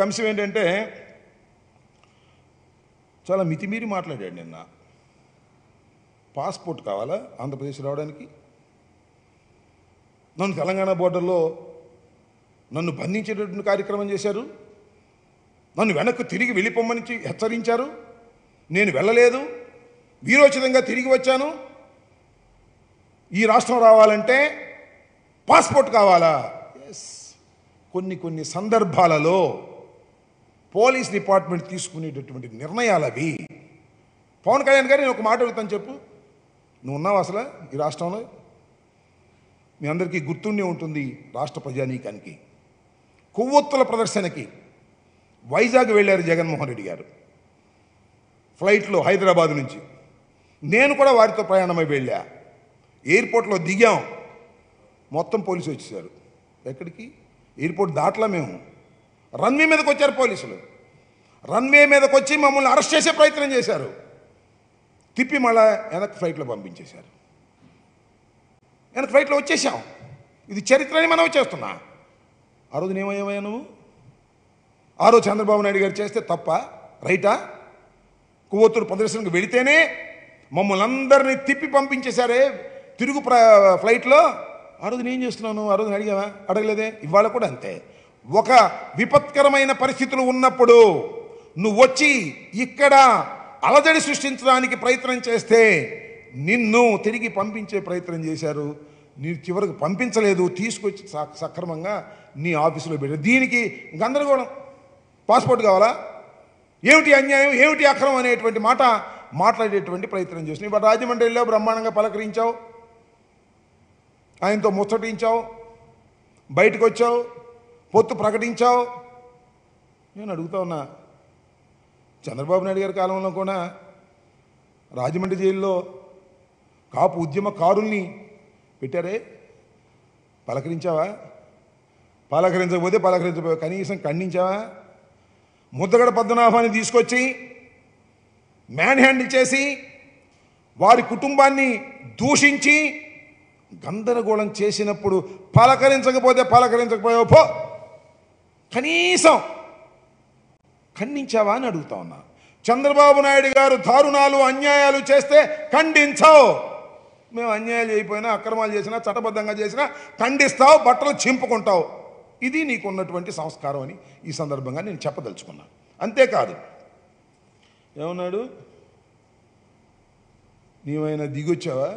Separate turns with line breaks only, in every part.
ఇంకొక అంశం ఏంటంటే చాలా మితిమీరి మాట్లాడాడు నిన్న పాస్పోర్ట్ కావాలా ఆంధ్రప్రదేశ్ రావడానికి నన్ను తెలంగాణ బోర్డర్లో నన్ను బంధించేటటువంటి కార్యక్రమం చేశారు నన్ను వెనక్కు తిరిగి వెళ్ళిపోమని హెచ్చరించారు నేను వెళ్ళలేదు వీరోచితంగా తిరిగి వచ్చాను ఈ రాష్ట్రం రావాలంటే పాస్పోర్ట్ కావాలా ఎస్ కొన్ని కొన్ని సందర్భాలలో పోలీస్ డిపార్ట్మెంట్ తీసుకునేటటువంటి నిర్ణయాలు అవి పవన్ కళ్యాణ్ గారు నేను ఒక మాట అడుగుతాను చెప్పు నువ్వు ఉన్నావు అసలు ఈ రాష్ట్రంలో మీ అందరికీ గుర్తుండే ఉంటుంది రాష్ట్ర ప్రజానీకానికి కొవ్వొత్తుల ప్రదర్శనకి వైజాగ్ వెళ్ళారు జగన్మోహన్ రెడ్డి గారు ఫ్లైట్లో హైదరాబాద్ నుంచి నేను కూడా వారితో ప్రయాణమై వెళ్ళా ఎయిర్పోర్ట్లో దిగాం మొత్తం పోలీసు వచ్చేసారు ఎక్కడికి ఎయిర్పోర్ట్ దాటలా మేము రన్వే మీదకి వచ్చారు పోలీసులు రన్వే మీదకి వచ్చి మమ్మల్ని అరెస్ట్ చేసే ప్రయత్నం చేశారు తిప్పి మళ్ళా వెనక్కి ఫ్లైట్లో పంపించేశారు వెనక్కి ఫ్లైట్లో వచ్చేసాం ఇది చరిత్రని మనం చేస్తున్నా ఆ రోజు నేమయ్యా నువ్వు ఆ రోజు చంద్రబాబు నాయుడు గారు చేస్తే తప్ప రైటా కొవ్వొత్తుడు ప్రదర్శనకు వెళితేనే మమ్మల్ని అందరినీ తిప్పి పంపించేశారే తిరుగు ఫ్లైట్లో ఆ రోజు నేను చేస్తున్నాను ఆ రోజు అడిగావా అడగలేదే ఇవాళ కూడా అంతే ఒక విపత్కరమైన పరిస్థితులు ఉన్నప్పుడు నువ్వు వచ్చి ఇక్కడ అలజడి సృష్టించడానికి ప్రయత్నం చేస్తే నిన్ను తిరిగి పంపించే ప్రయత్నం చేశారు నీరు చివరికి పంపించలేదు తీసుకొచ్చి సక్రమంగా నీ ఆఫీసులో పెట్టారు దీనికి గందరగోళం పాస్పోర్ట్ కావాలా ఏమిటి అన్యాయం ఏమిటి అక్రమం అనేటువంటి మాట మాట్లాడేటువంటి ప్రయత్నం చేసిన ఇప్పుడు రాజమండ్రిలో బ్రహ్మాండంగా పలకరించావు ఆయనతో ముచ్చటించావు బయటకు వచ్చావు పొత్తు ప్రకటించావు నేను అడుగుతా ఉన్నా చంద్రబాబు నాయుడు గారి కాలంలో కూడా రాజమండ్రి జైల్లో కాపు ఉద్యమకారుల్ని పెట్టారే పలకరించావా పలకరించకపోతే పలకరించబో కనీసం ఖండించావా ముద్దగడ పద్మనాభాన్ని తీసుకొచ్చి మ్యాన్ హ్యాండిల్ చేసి వారి కుటుంబాన్ని దూషించి గందరగోళం చేసినప్పుడు పలకరించకపోతే పలకరించకపోయావు పో కనీసం ఖండించావా అని అడుగుతా ఉన్నా చంద్రబాబు నాయుడు గారు దారుణాలు అన్యాయాలు చేస్తే ఖండించావు మేము అన్యాయాలు అయిపోయినా అక్రమాలు చేసినా చట్టబద్ధంగా చేసినా ఖండిస్తావు బట్టలు చింపుకుంటావు ఇది నీకున్నటువంటి సంస్కారం అని ఈ సందర్భంగా నేను చెప్పదలుచుకున్నాను అంతేకాదు ఏమన్నాడు నీవైనా దిగొచ్చావా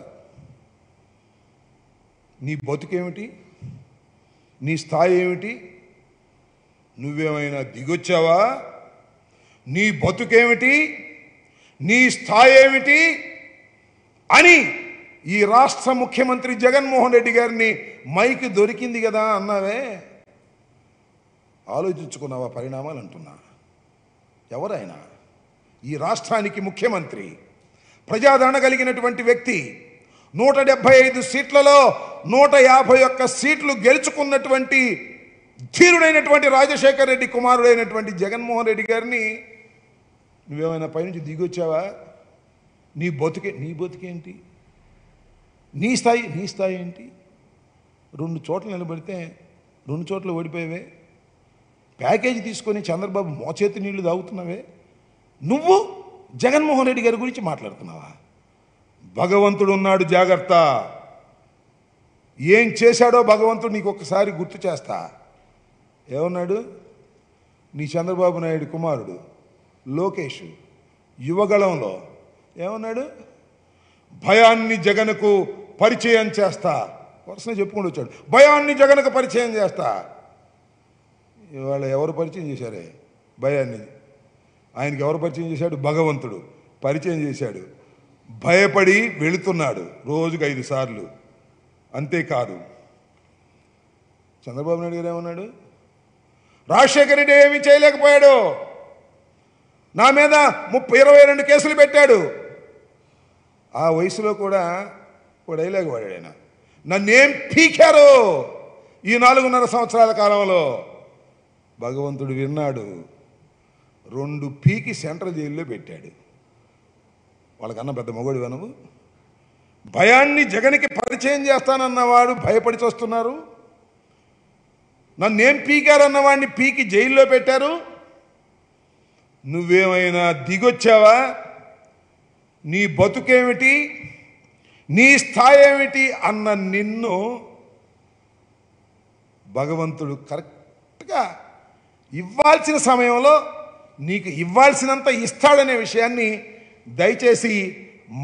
నీ బతుకేమిటి నీ స్థాయి ఏమిటి నువ్వేమైనా దిగొచ్చావా నీ బతుకేమిటి నీ స్థాయి ఏమిటి అని ఈ రాష్ట్ర ముఖ్యమంత్రి జగన్మోహన్ రెడ్డి గారిని మైకి దొరికింది కదా అన్నావే ఆలోచించుకున్నావా పరిణామాలు అంటున్నా ఎవరైనా ఈ రాష్ట్రానికి ముఖ్యమంత్రి ప్రజాదరణ కలిగినటువంటి వ్యక్తి నూట డెబ్భై ఐదు సీట్లలో నూట యాభై ఒక్క సీట్లు గెలుచుకున్నటువంటి ధీరుడైనటువంటి రాజశేఖర్ రెడ్డి కుమారుడైనటువంటి జగన్మోహన్ రెడ్డి గారిని నువ్వేమైనా పైనుంచి దిగొచ్చావా నీ బతుకే నీ బతుకేంటి నీ స్థాయి నీ స్థాయి ఏంటి రెండు చోట్ల నిలబడితే రెండు చోట్ల ఓడిపోయావే ప్యాకేజీ తీసుకొని చంద్రబాబు మోచేతి నీళ్లు తాగుతున్నావే నువ్వు జగన్మోహన్ రెడ్డి గారి గురించి మాట్లాడుతున్నావా భగవంతుడు ఉన్నాడు జాగ్రత్త ఏం చేశాడో భగవంతుడు నీకు ఒక్కసారి గుర్తు చేస్తా ఏమన్నాడు నీ చంద్రబాబు నాయుడు కుమారుడు లోకేష్ యువగళంలో ఏమన్నాడు భయాన్ని జగన్కు పరిచయం చేస్తా వరుసనే చెప్పుకుంటూ వచ్చాడు భయాన్ని జగన్కు పరిచయం చేస్తా ఇవాళ ఎవరు పరిచయం చేశారే భయాన్ని ఆయనకి ఎవరు పరిచయం చేశాడు భగవంతుడు పరిచయం చేశాడు భయపడి వెళుతున్నాడు రోజుకు ఐదు సార్లు అంతేకాదు చంద్రబాబు నాయుడు గారు ఏమన్నాడు రాజశేఖర రెడ్డి ఏమి చేయలేకపోయాడు నా మీద ముప్పై ఇరవై రెండు కేసులు పెట్టాడు ఆ వయసులో కూడా వేయలేకపోయాడు ఆయన నన్నేం పీకారు ఈ నాలుగున్నర సంవత్సరాల కాలంలో భగవంతుడు విన్నాడు రెండు పీకి సెంట్రల్ జైల్లో పెట్టాడు వాళ్ళకన్నా పెద్ద మొగుడు వినవు భయాన్ని జగన్కి పరిచయం చేస్తానన్నవాడు భయపడి చూస్తున్నారు నన్నేం పీకారన్న వాడిని పీకి జైల్లో పెట్టారు నువ్వేమైనా దిగొచ్చావా నీ బతుకేమిటి నీ స్థాయి ఏమిటి అన్న నిన్ను భగవంతుడు కరెక్ట్గా ఇవ్వాల్సిన సమయంలో నీకు ఇవ్వాల్సినంత ఇస్తాడనే విషయాన్ని దయచేసి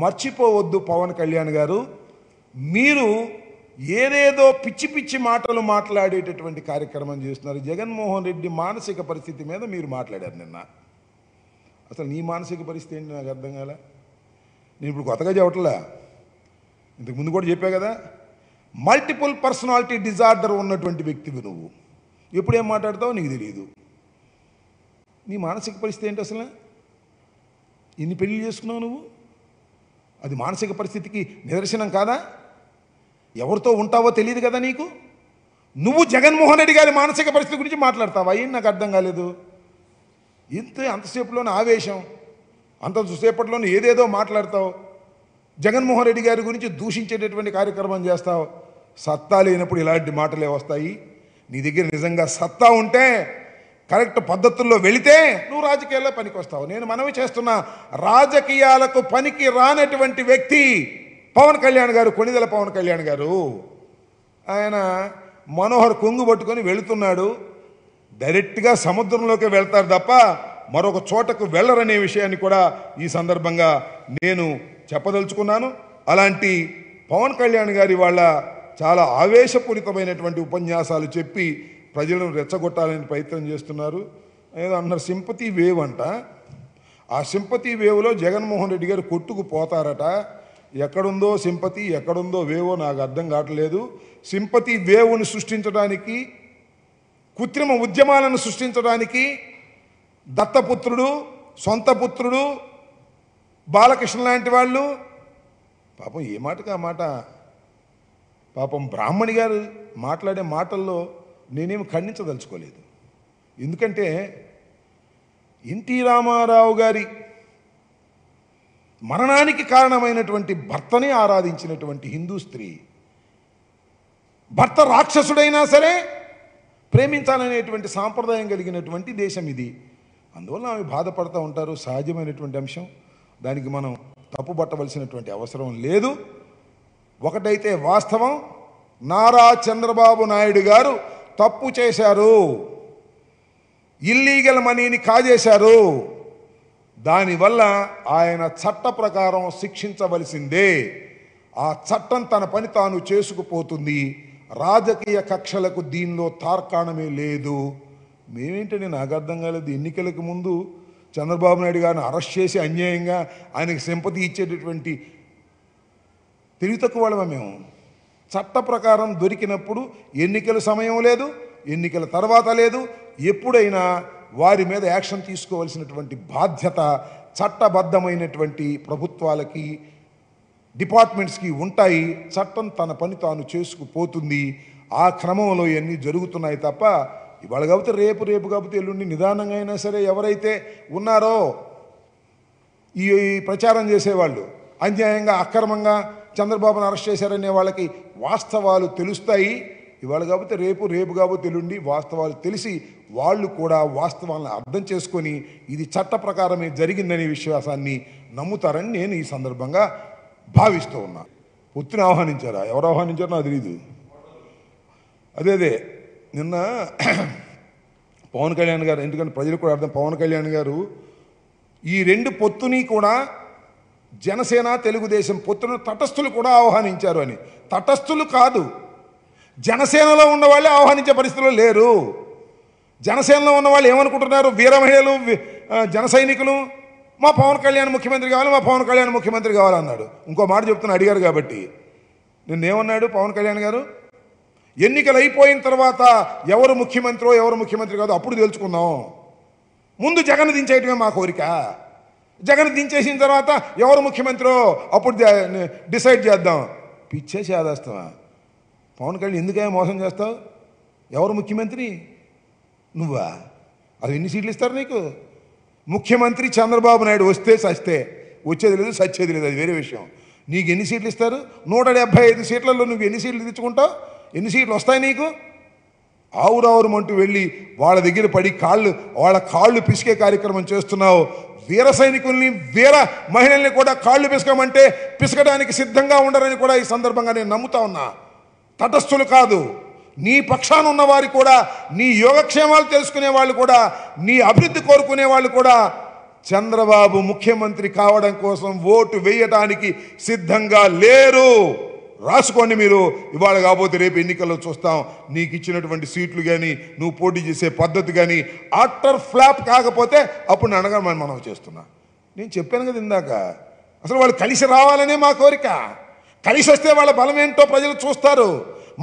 మర్చిపోవద్దు పవన్ కళ్యాణ్ గారు మీరు ఏదేదో పిచ్చి పిచ్చి మాటలు మాట్లాడేటటువంటి కార్యక్రమం చేస్తున్నారు జగన్మోహన్ రెడ్డి మానసిక పరిస్థితి మీద మీరు మాట్లాడారు నిన్న అసలు నీ మానసిక పరిస్థితి ఏంటి నాకు అర్థం కాలే నేను ఇప్పుడు కొత్తగా చెప్పట్లా ఇంతకు ముందు కూడా చెప్పా కదా మల్టిపుల్ పర్సనాలిటీ డిజార్డర్ ఉన్నటువంటి వ్యక్తివి నువ్వు ఎప్పుడేం మాట్లాడతావో నీకు తెలియదు నీ మానసిక పరిస్థితి ఏంటి అసలు ఎన్ని పెళ్ళి చేసుకున్నావు నువ్వు అది మానసిక పరిస్థితికి నిదర్శనం కాదా ఎవరితో ఉంటావో తెలియదు కదా నీకు నువ్వు జగన్మోహన్ రెడ్డి గారి మానసిక పరిస్థితి గురించి మాట్లాడతావా ఏం నాకు అర్థం కాలేదు ఇంత అంతసేపులోనే ఆవేశం అంత సేపట్లోనే ఏదేదో మాట్లాడతావు జగన్మోహన్ రెడ్డి గారి గురించి దూషించేటటువంటి కార్యక్రమం చేస్తావు సత్తా లేనప్పుడు ఇలాంటి మాటలే వస్తాయి నీ దగ్గర నిజంగా సత్తా ఉంటే కరెక్ట్ పద్ధతుల్లో వెళితే నువ్వు రాజకీయాల్లో పనికి వస్తావు నేను మనవి చేస్తున్నా రాజకీయాలకు పనికి రానటువంటి వ్యక్తి పవన్ కళ్యాణ్ గారు కొణిదల పవన్ కళ్యాణ్ గారు ఆయన మనోహర్ కొంగు పట్టుకొని వెళుతున్నాడు డైరెక్ట్గా సముద్రంలోకి వెళ్తారు తప్ప మరొక చోటకు వెళ్ళరనే విషయాన్ని కూడా ఈ సందర్భంగా నేను చెప్పదలుచుకున్నాను అలాంటి పవన్ కళ్యాణ్ గారి వాళ్ళ చాలా ఆవేశపూరితమైనటువంటి ఉపన్యాసాలు చెప్పి ప్రజలను రెచ్చగొట్టాలని ప్రయత్నం చేస్తున్నారు ఏదో అన్నారు సింపతి వేవ్ అంట ఆ సింపతి వేవ్లో జగన్మోహన్ రెడ్డి గారు కొట్టుకుపోతారట ఎక్కడుందో సింపతి ఎక్కడుందో వేవో నాకు అర్థం కావట్లేదు సింపతి వేవుని సృష్టించడానికి కృత్రిమ ఉద్యమాలను సృష్టించడానికి దత్తపుత్రుడు సొంత పుత్రుడు బాలకృష్ణ లాంటి వాళ్ళు పాపం ఏ మాటకు ఆ మాట పాపం బ్రాహ్మణి గారు మాట్లాడే మాటల్లో నేనేమి ఖండించదలుచుకోలేదు ఎందుకంటే ఎన్టీ రామారావు గారి మరణానికి కారణమైనటువంటి భర్తని ఆరాధించినటువంటి హిందూ స్త్రీ భర్త రాక్షసుడైనా సరే ప్రేమించాలనేటువంటి సాంప్రదాయం కలిగినటువంటి దేశం ఇది అందువల్ల ఆమె బాధపడుతూ ఉంటారు సహజమైనటువంటి అంశం దానికి మనం పట్టవలసినటువంటి అవసరం లేదు ఒకటైతే వాస్తవం నారా చంద్రబాబు నాయుడు గారు తప్పు చేశారు ఇల్లీగల్ మనీని కాజేశారు దానివల్ల ఆయన చట్ట ప్రకారం శిక్షించవలసిందే ఆ చట్టం తన పని తాను చేసుకుపోతుంది రాజకీయ కక్షలకు దీనిలో తార్కాణమే లేదు మేమేంటండి నాకు అర్థం కాలేదు ఎన్నికలకు ముందు చంద్రబాబు నాయుడు గారిని అరెస్ట్ చేసి అన్యాయంగా ఆయనకు సింపతి ఇచ్చేటటువంటి తెలివి తక్కువ మేము చట్ట ప్రకారం దొరికినప్పుడు ఎన్నికల సమయం లేదు ఎన్నికల తర్వాత లేదు ఎప్పుడైనా వారి మీద యాక్షన్ తీసుకోవాల్సినటువంటి బాధ్యత చట్టబద్ధమైనటువంటి ప్రభుత్వాలకి డిపార్ట్మెంట్స్కి ఉంటాయి చట్టం తన పని తాను చేసుకుపోతుంది ఆ క్రమంలో ఇవన్నీ జరుగుతున్నాయి తప్ప ఇవాళ కాబట్టి రేపు రేపు కాబట్టి ఎల్లుండి నిదానంగా అయినా సరే ఎవరైతే ఉన్నారో ఈ ప్రచారం చేసేవాళ్ళు అన్యాయంగా అక్రమంగా చంద్రబాబును అరెస్ట్ చేశారనే వాళ్ళకి వాస్తవాలు తెలుస్తాయి ఇవాళ కాకపోతే రేపు రేపు కాకపోతే తెలియండి వాస్తవాలు తెలిసి వాళ్ళు కూడా వాస్తవాలను అర్థం చేసుకొని ఇది చట్ట ప్రకారమే జరిగిందనే విశ్వాసాన్ని నమ్ముతారని నేను ఈ సందర్భంగా భావిస్తూ ఉన్నా పొత్తుని ఆహ్వానించారా ఎవరు ఆహ్వానించారో నాకు తెలియదు అదే అదే నిన్న పవన్ కళ్యాణ్ గారు ఎందుకంటే ప్రజలు కూడా అర్థం పవన్ కళ్యాణ్ గారు ఈ రెండు పొత్తుని కూడా జనసేన తెలుగుదేశం పొత్తును తటస్థులు కూడా ఆహ్వానించారు అని తటస్థులు కాదు జనసేనలో ఉన్నవాళ్ళే ఆహ్వానించే పరిస్థితుల్లో లేరు జనసేనలో ఉన్నవాళ్ళు ఏమనుకుంటున్నారు వీర మహిళలు జన సైనికులు మా పవన్ కళ్యాణ్ ముఖ్యమంత్రి కావాలి మా పవన్ కళ్యాణ్ ముఖ్యమంత్రి కావాలన్నాడు ఇంకో మాట చెప్తున్నా అడిగారు కాబట్టి నిన్నేమన్నాడు పవన్ కళ్యాణ్ గారు ఎన్నికలు అయిపోయిన తర్వాత ఎవరు ముఖ్యమంత్రో ఎవరు ముఖ్యమంత్రి కాదు అప్పుడు తెలుసుకున్నాం ముందు జగన్ దించేయటమే మా కోరిక జగన్ దించేసిన తర్వాత ఎవరు ముఖ్యమంత్రో అప్పుడు డిసైడ్ చేద్దాం పిచ్చేసి చేదేస్తామా పవన్ కళ్యాణ్ ఎందుకైనా మోసం చేస్తావు ఎవరు ముఖ్యమంత్రి నువ్వా అది ఎన్ని సీట్లు ఇస్తారు నీకు ముఖ్యమంత్రి చంద్రబాబు నాయుడు వస్తే సస్తే వచ్చేది లేదు సచ్చేది లేదు అది వేరే విషయం నీకు ఎన్ని సీట్లు ఇస్తారు నూట డెబ్భై ఐదు సీట్లలో నువ్వు ఎన్ని సీట్లు తెచ్చుకుంటావు ఎన్ని సీట్లు వస్తాయి నీకు ఆవురావురు అంటూ వెళ్ళి వాళ్ళ దగ్గర పడి కాళ్ళు వాళ్ళ కాళ్ళు పిసికే కార్యక్రమం చేస్తున్నావు వీర సైనికుల్ని వీర మహిళల్ని కూడా కాళ్ళు పిసకమంటే పిసకడానికి సిద్ధంగా ఉండరని కూడా ఈ సందర్భంగా నేను నమ్ముతా ఉన్నా తటస్థులు కాదు నీ పక్షాన ఉన్నవారు కూడా నీ యోగక్షేమాలు తెలుసుకునే వాళ్ళు కూడా నీ అభివృద్ధి కోరుకునే వాళ్ళు కూడా చంద్రబాబు ముఖ్యమంత్రి కావడం కోసం ఓటు వేయటానికి సిద్ధంగా లేరు రాసుకోండి మీరు ఇవాళ కాకపోతే రేపు ఎన్నికల్లో చూస్తాం నీకు ఇచ్చినటువంటి సీట్లు కానీ నువ్వు పోటీ చేసే పద్ధతి కానీ ఆటర్ ఫ్లాప్ కాకపోతే అప్పుడు అనగా మనం చేస్తున్నా నేను చెప్పాను కదా ఇందాక అసలు వాళ్ళు కలిసి రావాలనే మా కోరిక కలిసి వస్తే వాళ్ళ బలం ఏంటో ప్రజలు చూస్తారు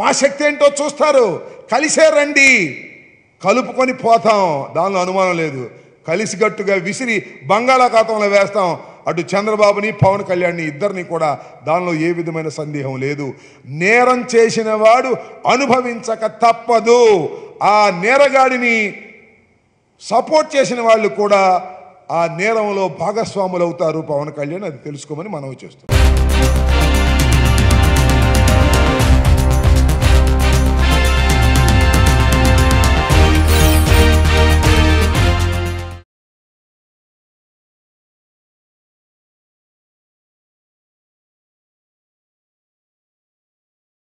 మా శక్తి ఏంటో చూస్తారు కలిసే రండి కలుపుకొని పోతాం దానిలో అనుమానం లేదు గట్టుగా విసిరి బంగాళాఖాతంలో వేస్తాం అటు చంద్రబాబుని పవన్ కళ్యాణ్ని ఇద్దరిని కూడా దానిలో ఏ విధమైన సందేహం లేదు నేరం చేసిన వాడు అనుభవించక తప్పదు ఆ నేరగాడిని సపోర్ట్ చేసిన వాళ్ళు కూడా ఆ నేరంలో భాగస్వాములు అవుతారు పవన్ కళ్యాణ్ అది తెలుసుకోమని మనవి చేస్తున్నాం